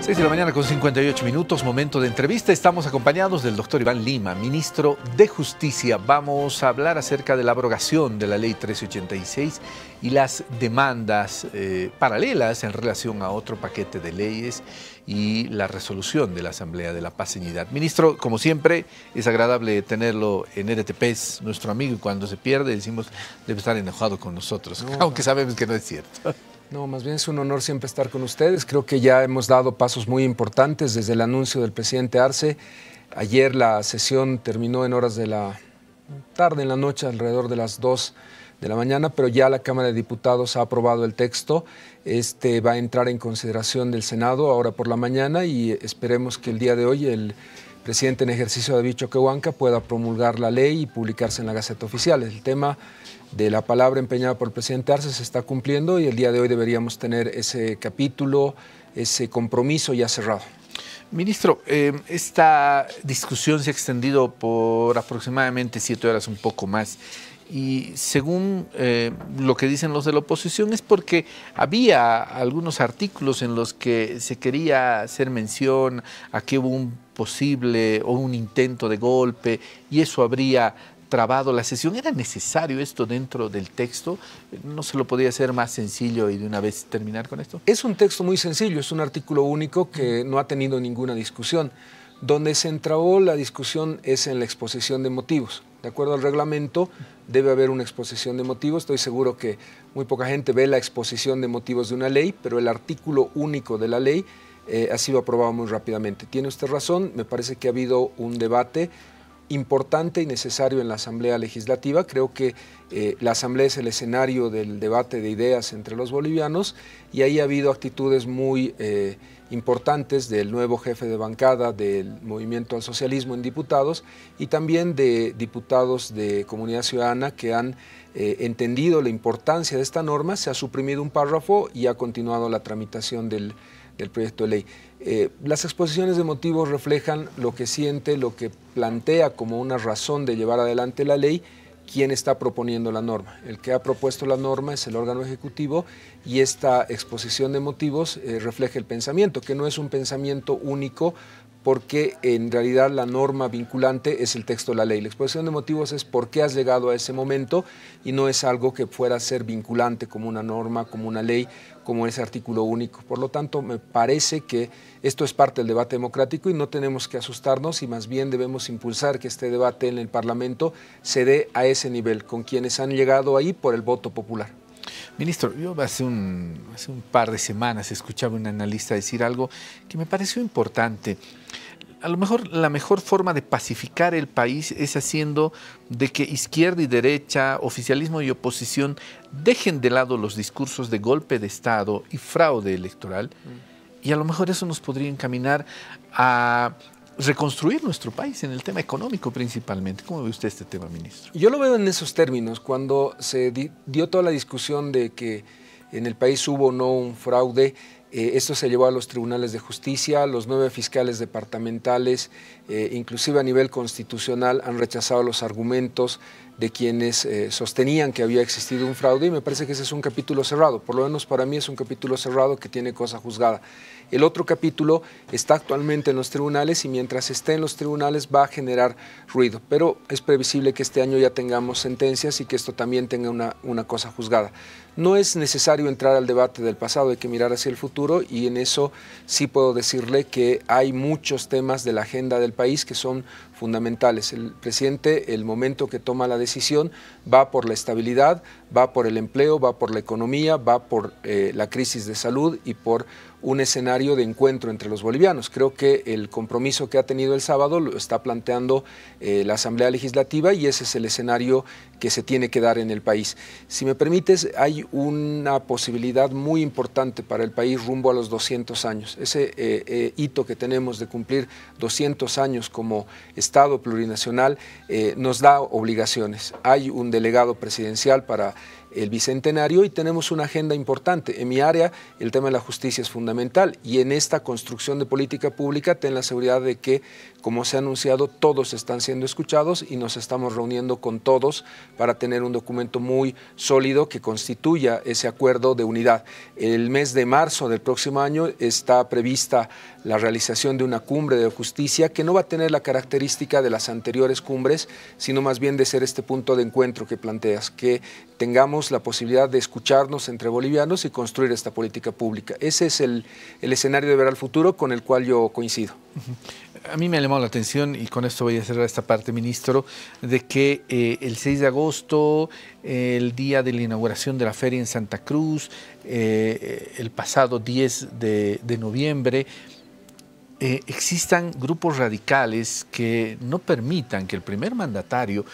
6 de la mañana con 58 minutos, momento de entrevista. Estamos acompañados del doctor Iván Lima, ministro de Justicia. Vamos a hablar acerca de la abrogación de la ley 1386 y las demandas eh, paralelas en relación a otro paquete de leyes y la resolución de la Asamblea de la Paz Unidad. Ministro, como siempre, es agradable tenerlo en RTP, nuestro amigo, y cuando se pierde decimos debe estar enojado con nosotros, aunque sabemos que no es cierto. No, más bien es un honor siempre estar con ustedes. Creo que ya hemos dado pasos muy importantes desde el anuncio del presidente Arce. Ayer la sesión terminó en horas de la tarde, en la noche, alrededor de las 2 de la mañana, pero ya la Cámara de Diputados ha aprobado el texto. Este va a entrar en consideración del Senado ahora por la mañana y esperemos que el día de hoy el presidente en ejercicio de Choquehuanca pueda promulgar la ley y publicarse en la Gaceta Oficial. El tema de la palabra empeñada por el presidente Arce se está cumpliendo y el día de hoy deberíamos tener ese capítulo, ese compromiso ya cerrado. Ministro, eh, esta discusión se ha extendido por aproximadamente siete horas, un poco más. Y según eh, lo que dicen los de la oposición es porque había algunos artículos en los que se quería hacer mención a que hubo un posible o un intento de golpe y eso habría trabado la sesión. ¿Era necesario esto dentro del texto? ¿No se lo podía hacer más sencillo y de una vez terminar con esto? Es un texto muy sencillo, es un artículo único que no ha tenido ninguna discusión. Donde se entrabó la discusión es en la exposición de motivos. De acuerdo al reglamento, debe haber una exposición de motivos. Estoy seguro que muy poca gente ve la exposición de motivos de una ley, pero el artículo único de la ley eh, ha sido aprobado muy rápidamente. Tiene usted razón, me parece que ha habido un debate importante y necesario en la Asamblea Legislativa. Creo que eh, la Asamblea es el escenario del debate de ideas entre los bolivianos y ahí ha habido actitudes muy eh, importantes del nuevo jefe de bancada del Movimiento al Socialismo en diputados y también de diputados de Comunidad Ciudadana que han eh, entendido la importancia de esta norma, se ha suprimido un párrafo y ha continuado la tramitación del del proyecto de ley. Eh, las exposiciones de motivos reflejan lo que siente, lo que plantea como una razón de llevar adelante la ley, quién está proponiendo la norma. El que ha propuesto la norma es el órgano ejecutivo y esta exposición de motivos eh, refleja el pensamiento, que no es un pensamiento único porque en realidad la norma vinculante es el texto de la ley. La exposición de motivos es por qué has llegado a ese momento y no es algo que fuera a ser vinculante como una norma, como una ley, como ese artículo único. Por lo tanto, me parece que esto es parte del debate democrático y no tenemos que asustarnos y más bien debemos impulsar que este debate en el Parlamento se dé a ese nivel, con quienes han llegado ahí por el voto popular. Ministro, yo hace un, par de semanas escuchaba a un analista decir algo que me pareció importante a lo mejor la mejor forma de pacificar el país es haciendo de que izquierda y derecha, oficialismo y oposición dejen de lado los discursos de golpe de Estado y fraude electoral. Mm. Y a lo mejor eso nos podría encaminar a reconstruir nuestro país en el tema económico principalmente. ¿Cómo ve usted este tema, ministro? Yo lo veo en esos términos, cuando se dio toda la discusión de que en el país hubo o no un fraude, eh, esto se llevó a los tribunales de justicia, los nueve fiscales departamentales, eh, inclusive a nivel constitucional, han rechazado los argumentos de quienes eh, sostenían que había existido un fraude y me parece que ese es un capítulo cerrado, por lo menos para mí es un capítulo cerrado que tiene cosa juzgada. El otro capítulo está actualmente en los tribunales y mientras esté en los tribunales va a generar ruido, pero es previsible que este año ya tengamos sentencias y que esto también tenga una, una cosa juzgada. No es necesario entrar al debate del pasado, hay que mirar hacia el futuro y en eso sí puedo decirle que hay muchos temas de la agenda del país que son fundamentales. El presidente, el momento que toma la decisión, va por la estabilidad, va por el empleo, va por la economía, va por eh, la crisis de salud y por un escenario de encuentro entre los bolivianos. Creo que el compromiso que ha tenido el sábado lo está planteando eh, la Asamblea Legislativa y ese es el escenario que se tiene que dar en el país. Si me permites, hay una posibilidad muy importante para el país rumbo a los 200 años. Ese eh, eh, hito que tenemos de cumplir 200 años como Estado plurinacional nos da obligaciones. Hay un delegado presidencial para el Bicentenario y tenemos una agenda importante. En mi área el tema de la justicia es fundamental y en esta construcción de política pública ten la seguridad de que, como se ha anunciado, todos están siendo escuchados y nos estamos reuniendo con todos para tener un documento muy sólido que constituya ese acuerdo de unidad. El mes de marzo del próximo año está prevista la realización de una cumbre de justicia que no va a tener la característica de las anteriores cumbres, sino más bien de ser este punto de encuentro que planteas, que tengamos la posibilidad de escucharnos entre bolivianos y construir esta política pública. Ese es el, escenario de ver al futuro con el cual yo coincido. A mí me ha llamado la atención, y con esto voy a cerrar esta parte, ministro, de que eh, el 6 de agosto, el día de la inauguración de la feria en Santa Cruz, eh, el pasado 10 de, noviembre, eh, existan grupos radicales que no permitan que el primer mandatario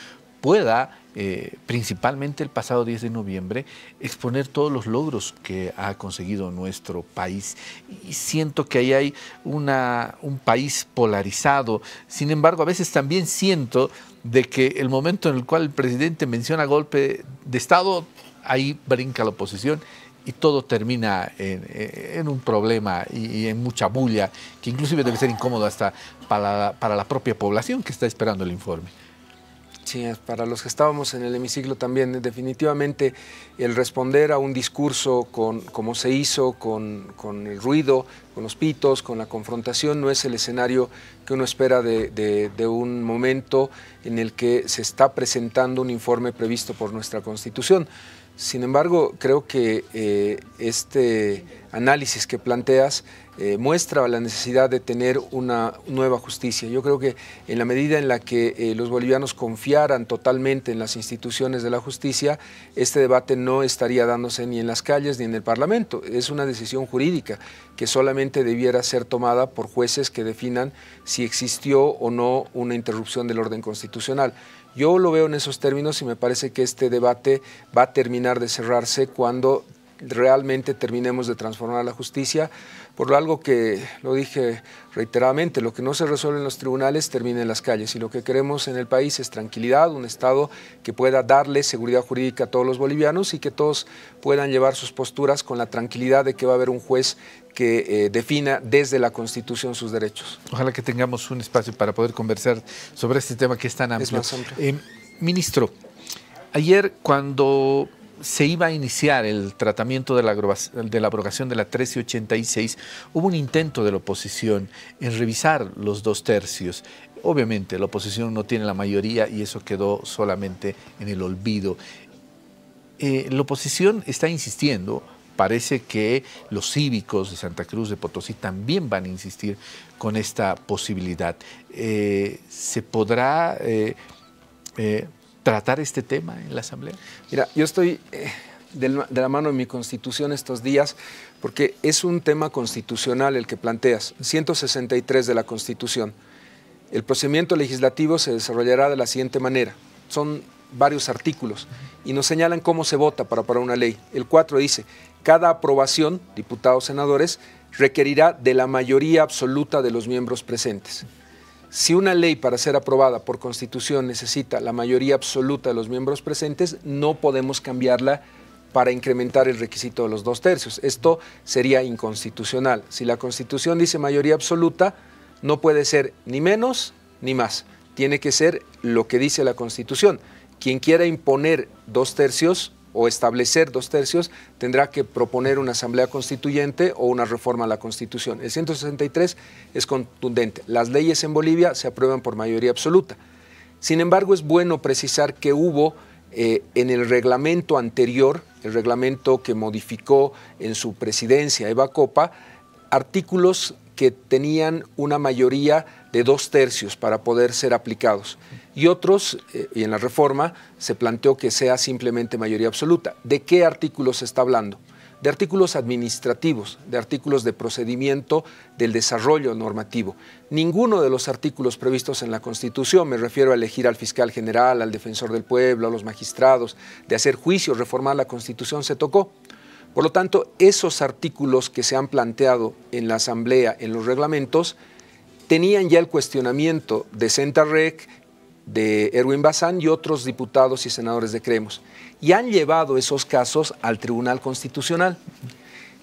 pueda eh, principalmente el pasado 10 de noviembre, exponer todos los logros que ha conseguido nuestro país. Y siento que ahí hay un país polarizado. Sin embargo, a veces también siento de que el momento en el cual el presidente menciona golpe de Estado, ahí brinca la oposición y todo termina en, un problema y, en mucha bulla, que inclusive debe ser incómodo hasta para la propia población que está esperando el informe para los que estábamos en el hemiciclo también, definitivamente el responder a un discurso con, como se hizo, con, el ruido, con los pitos, con la confrontación, no es el escenario que uno espera de, un momento en el que se está presentando un informe previsto por nuestra Constitución. Sin embargo, creo que eh, este análisis que planteas eh, muestra la necesidad de tener una nueva justicia. Yo creo que en la medida en la que eh, los bolivianos confiaran totalmente en las instituciones de la justicia, este debate no estaría dándose ni en las calles ni en el Parlamento. Es una decisión jurídica que solamente debiera ser tomada por jueces que definan si existió o no una interrupción del orden constitucional. Yo lo veo en esos términos y me parece que este debate va a terminar de cerrarse cuando realmente terminemos de transformar la justicia, por algo que lo dije reiteradamente, lo que no se resuelve en los tribunales termina en las calles y lo que queremos en el país es tranquilidad, un Estado que pueda darle seguridad jurídica a todos los bolivianos y que todos puedan llevar sus posturas con la tranquilidad de que va a haber un juez que eh, defina desde la Constitución sus derechos. Ojalá que tengamos un espacio para poder conversar sobre este tema que es tan amplio. Eh, ministro, ayer cuando se iba a iniciar el tratamiento de la, de la abrogación de la 1386, hubo un intento de la oposición en revisar los dos tercios. Obviamente la oposición no tiene la mayoría y eso quedó solamente en el olvido. Eh, la oposición está insistiendo, parece que los cívicos de Santa Cruz de Potosí también van a insistir con esta posibilidad. Eh, ¿Se podrá eh, tratar este tema en la Asamblea? Mira, yo estoy eh, de, la mano de mi constitución estos días porque es un tema constitucional el que planteas, 163 de la constitución. El procedimiento legislativo se desarrollará de la siguiente manera. Son varios artículos y nos señalan cómo se vota para aprobar una ley. El 4 dice, cada aprobación, diputados, senadores, requerirá de la mayoría absoluta de los miembros presentes. Si una ley para ser aprobada por constitución necesita la mayoría absoluta de los miembros presentes, no podemos cambiarla para incrementar el requisito de los dos tercios. Esto sería inconstitucional. Si la Constitución dice mayoría absoluta, no puede ser ni menos ni más. Tiene que ser lo que dice la Constitución. Quien quiera imponer dos tercios o establecer dos tercios, tendrá que proponer una asamblea constituyente o una reforma a la constitución. El 163 es contundente. Las leyes en Bolivia se aprueban por mayoría absoluta. Sin embargo, es bueno precisar que hubo eh, en el reglamento anterior, el reglamento que modificó en su presidencia Eva Copa, artículos que tenían una mayoría de dos tercios para poder ser aplicados. Y otros, eh, y en la reforma, se planteó que sea simplemente mayoría absoluta. ¿De qué artículos se está hablando? de artículos administrativos, de artículos de procedimiento del desarrollo normativo. Ninguno de los artículos previstos en la Constitución, me refiero a elegir al fiscal general, al defensor del pueblo, a los magistrados, de hacer juicio, reformar la Constitución, se tocó. Por lo tanto, esos artículos que se han planteado en la Asamblea, en los reglamentos, tenían ya el cuestionamiento de Rec, de Erwin Bazán y otros diputados y senadores de Cremos. Y han llevado esos casos al Tribunal Constitucional.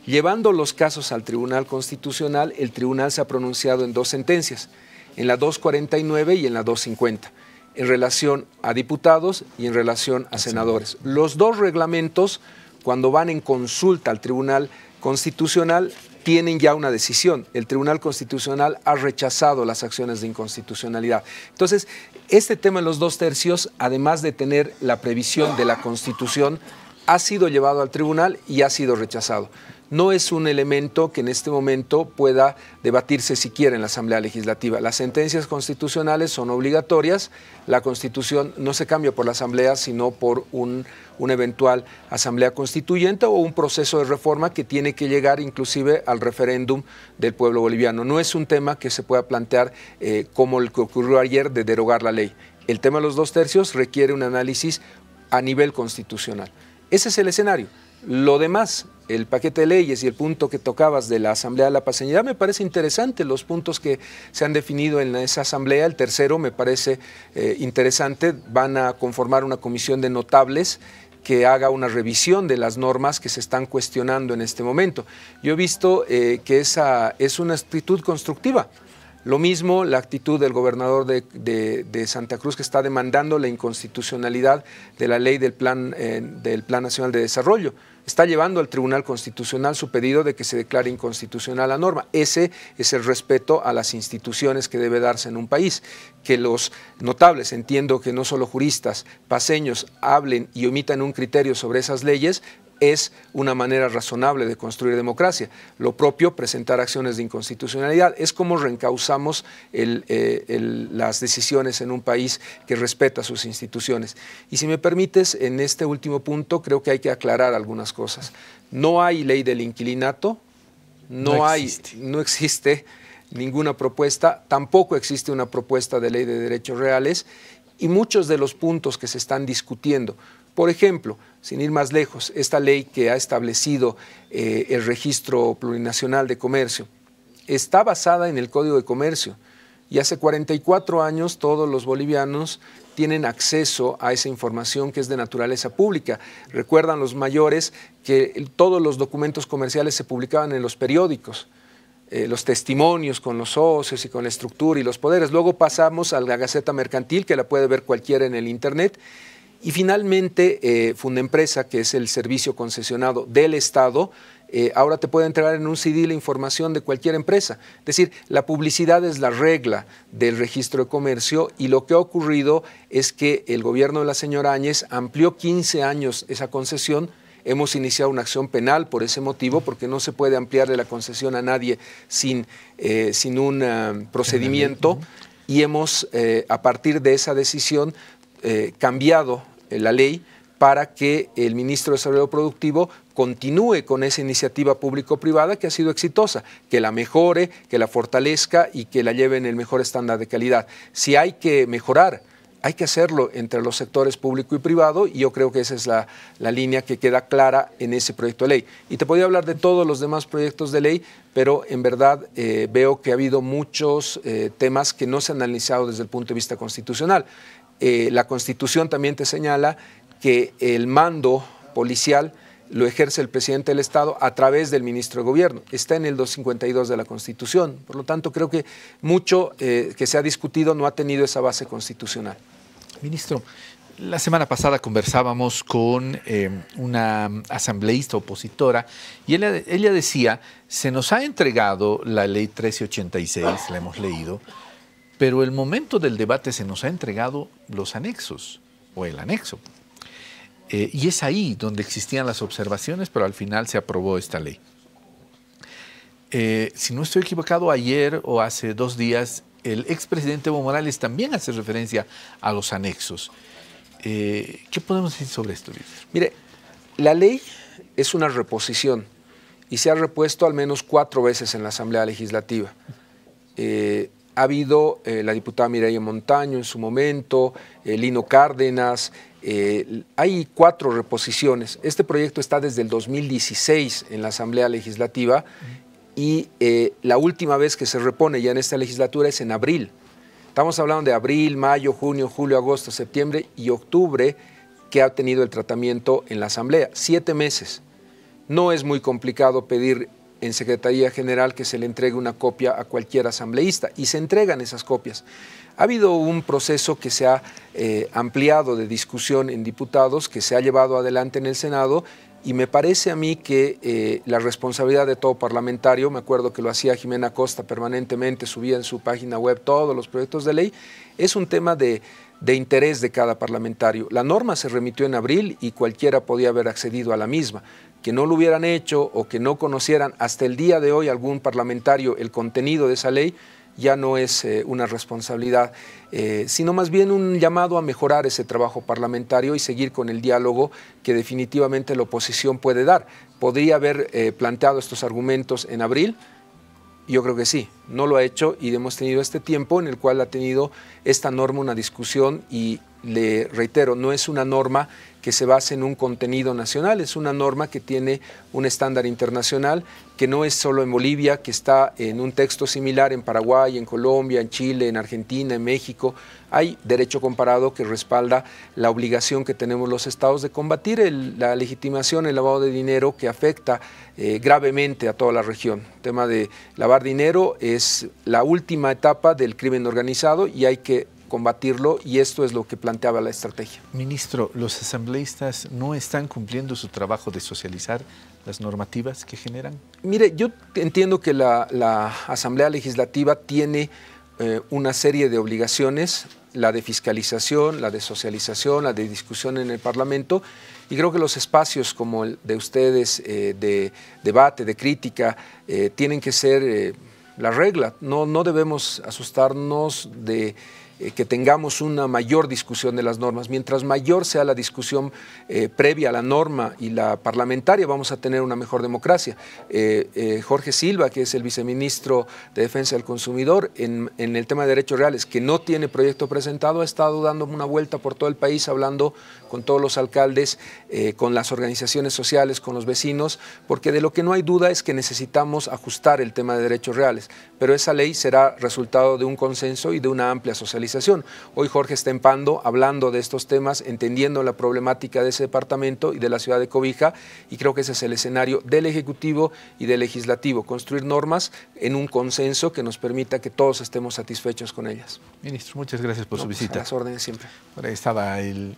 Llevando los casos al Tribunal Constitucional, el tribunal se ha pronunciado en dos sentencias, en la 249 y en la 250, en relación a diputados y en relación a senadores. Los dos reglamentos cuando van en consulta al Tribunal Constitucional, tienen ya una decisión. El Tribunal Constitucional ha rechazado las acciones de inconstitucionalidad. Entonces, este tema en los dos tercios, además de tener la previsión de la Constitución, ha sido llevado al tribunal y ha sido rechazado no es un elemento que en este momento pueda debatirse siquiera en la Asamblea Legislativa. Las sentencias constitucionales son obligatorias, la Constitución no se cambia por la Asamblea, sino por un, una eventual Asamblea Constituyente o un proceso de reforma que tiene que llegar inclusive al referéndum del pueblo boliviano. No es un tema que se pueda plantear eh, como el que ocurrió ayer de derogar la ley. El tema de los dos tercios requiere un análisis a nivel constitucional. Ese es el escenario. Lo demás, el paquete de leyes y el punto que tocabas de la Asamblea de la Paseñidad, me parece interesante los puntos que se han definido en esa Asamblea. El tercero me parece eh, interesante, van a conformar una comisión de notables que haga una revisión de las normas que se están cuestionando en este momento. Yo he visto eh, que esa es una actitud constructiva. Lo mismo la actitud del gobernador de, Santa Cruz que está demandando la inconstitucionalidad de la ley del Plan, eh, del plan Nacional de Desarrollo está llevando al Tribunal Constitucional su pedido de que se declare inconstitucional la norma. Ese es el respeto a las instituciones que debe darse en un país. Que los notables, entiendo que no solo juristas, paseños, hablen y omitan un criterio sobre esas leyes, es una manera razonable de construir democracia. Lo propio, presentar acciones de inconstitucionalidad. Es como reencauzamos eh, las decisiones en un país que respeta sus instituciones. Y si me permites, en este último punto creo que hay que aclarar algunas cosas. No hay ley del inquilinato, no existe ninguna propuesta, tampoco existe una propuesta de ley de derechos reales y muchos de los puntos que se están discutiendo. Por ejemplo, sin ir más lejos, esta ley que ha establecido eh, el registro plurinacional de comercio está basada en el Código de Comercio y hace 44 años todos los bolivianos tienen acceso a esa información que es de naturaleza pública. Recuerdan los mayores que todos los documentos comerciales se publicaban en los periódicos, eh, los testimonios con los socios y con la estructura y los poderes. Luego pasamos a la Gaceta Mercantil, que la puede ver cualquiera en el Internet, y finalmente, eh, Fundempresa, que es el servicio concesionado del Estado, eh, ahora te puede entregar en un CD la información de cualquier empresa. Es decir, la publicidad es la regla del registro de comercio y lo que ha ocurrido es que el gobierno de la señora Áñez amplió 15 años esa concesión. Hemos iniciado una acción penal por ese motivo, porque no se puede ampliarle la concesión a nadie sin, eh, sin un ah, procedimiento. Y hemos, eh, a partir de esa decisión, eh, cambiado eh, la ley para que el ministro de Desarrollo Productivo continúe con esa iniciativa público-privada que ha sido exitosa, que la mejore, que la fortalezca y que la lleve en el mejor estándar de calidad. Si hay que mejorar, hay que hacerlo entre los sectores público y privado y yo creo que esa es la, línea que queda clara en ese proyecto de ley. Y te podría hablar de todos los demás proyectos de ley, pero en verdad eh, veo que ha habido muchos temas que no se han analizado desde el punto de vista constitucional. Eh, la Constitución también te señala que el mando policial lo ejerce el presidente del Estado a través del ministro de Gobierno. Está en el 252 de la Constitución. Por lo tanto, creo que mucho eh, que se ha discutido no ha tenido esa base constitucional. Ministro, la semana pasada conversábamos con eh, una asambleísta opositora y ella, ella decía, se nos ha entregado la ley 1386, la hemos leído, pero el momento del debate se nos ha entregado los anexos, o el anexo. Eh, y es ahí donde existían las observaciones, pero al final se aprobó esta ley. Eh, si no estoy equivocado, ayer o hace dos días, el expresidente Evo Morales también hace referencia a los anexos. Eh, ¿Qué podemos decir sobre esto, Mire, la ley es una reposición y se ha repuesto al menos cuatro veces en la Asamblea Legislativa. Eh, ha habido eh, la diputada Mireille Montaño en su momento, eh, Lino Cárdenas, eh, hay cuatro reposiciones. Este proyecto está desde el 2016 en la Asamblea Legislativa y la última vez que se repone ya en esta legislatura es en abril. Estamos hablando de abril, mayo, junio, julio, agosto, septiembre y octubre que ha tenido el tratamiento en la Asamblea. Siete meses. No es muy complicado pedir en Secretaría General que se le entregue una copia a cualquier asambleísta y se entregan esas copias. Ha habido un proceso que se ha eh, ampliado de discusión en diputados, que se ha llevado adelante en el Senado y me parece a mí que eh, la responsabilidad de todo parlamentario, me acuerdo que lo hacía Jimena Costa permanentemente, subía en su página web todos los proyectos de ley, es un tema de interés de cada parlamentario. La norma se remitió en abril y cualquiera podía haber accedido a la misma que no lo hubieran hecho o que no conocieran hasta el día de hoy algún parlamentario el contenido de esa ley, ya no es eh, una responsabilidad, eh, sino más bien un llamado a mejorar ese trabajo parlamentario y seguir con el diálogo que definitivamente la oposición puede dar. ¿Podría haber eh, planteado estos argumentos en abril? Yo creo que sí, no lo ha hecho y hemos tenido este tiempo en el cual ha tenido esta norma una discusión y le reitero, no es una norma que se base en un contenido nacional, es una norma que tiene un estándar internacional, que no es solo en Bolivia, que está en un texto similar en Paraguay, en Colombia, en Chile, en Argentina, en México. Hay derecho comparado que respalda la obligación que tenemos los estados de combatir la legitimación, el lavado de dinero que afecta eh, gravemente a toda la región. El tema de lavar dinero es la última etapa del crimen organizado y hay que combatirlo y esto es lo que planteaba la estrategia. Ministro, ¿los asambleístas no están cumpliendo su trabajo de socializar las normativas que generan? Mire, yo entiendo que la, Asamblea Legislativa tiene eh, una serie de obligaciones, la de fiscalización, la de socialización, la de discusión en el Parlamento, y creo que los espacios como el de ustedes, eh, de debate, de crítica, eh, tienen que ser la regla. No, no debemos asustarnos de eh, que tengamos una mayor discusión de las normas. Mientras mayor sea la discusión eh, previa a la norma y la parlamentaria, vamos a tener una mejor democracia. Eh, Jorge Silva, que es el viceministro de Defensa del Consumidor, en, en, el tema de derechos reales, que no tiene proyecto presentado, ha estado dando una vuelta por todo el país, hablando con todos los alcaldes, con las organizaciones sociales, con los vecinos, porque de lo que no hay duda es que necesitamos ajustar el tema de derechos reales, pero esa ley será resultado de un consenso y de una amplia socialización Hoy Jorge está en Pando hablando de estos temas, entendiendo la problemática de ese departamento y de la ciudad de Cobija y creo que ese es el escenario del Ejecutivo y del Legislativo, construir normas en un consenso que nos permita que todos estemos satisfechos con ellas. Ministro, muchas gracias por su pues, visita. las órdenes siempre. Ahí estaba el